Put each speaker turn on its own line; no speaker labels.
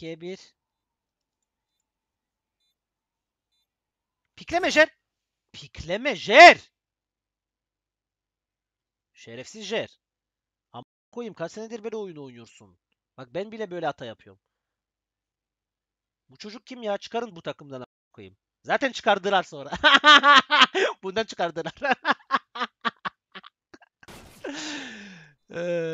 2'ye 1. Pikleme
Jer. Pikleme Jer. Şerefsiz Jer. Ama koyayım kaç senedir böyle oyunu oynuyorsun. Bak ben bile böyle hata yapıyorum. Bu çocuk kim ya? Çıkarın bu takımdan koyayım. Zaten çıkardılar sonra.
Bundan çıkardılar.
ee...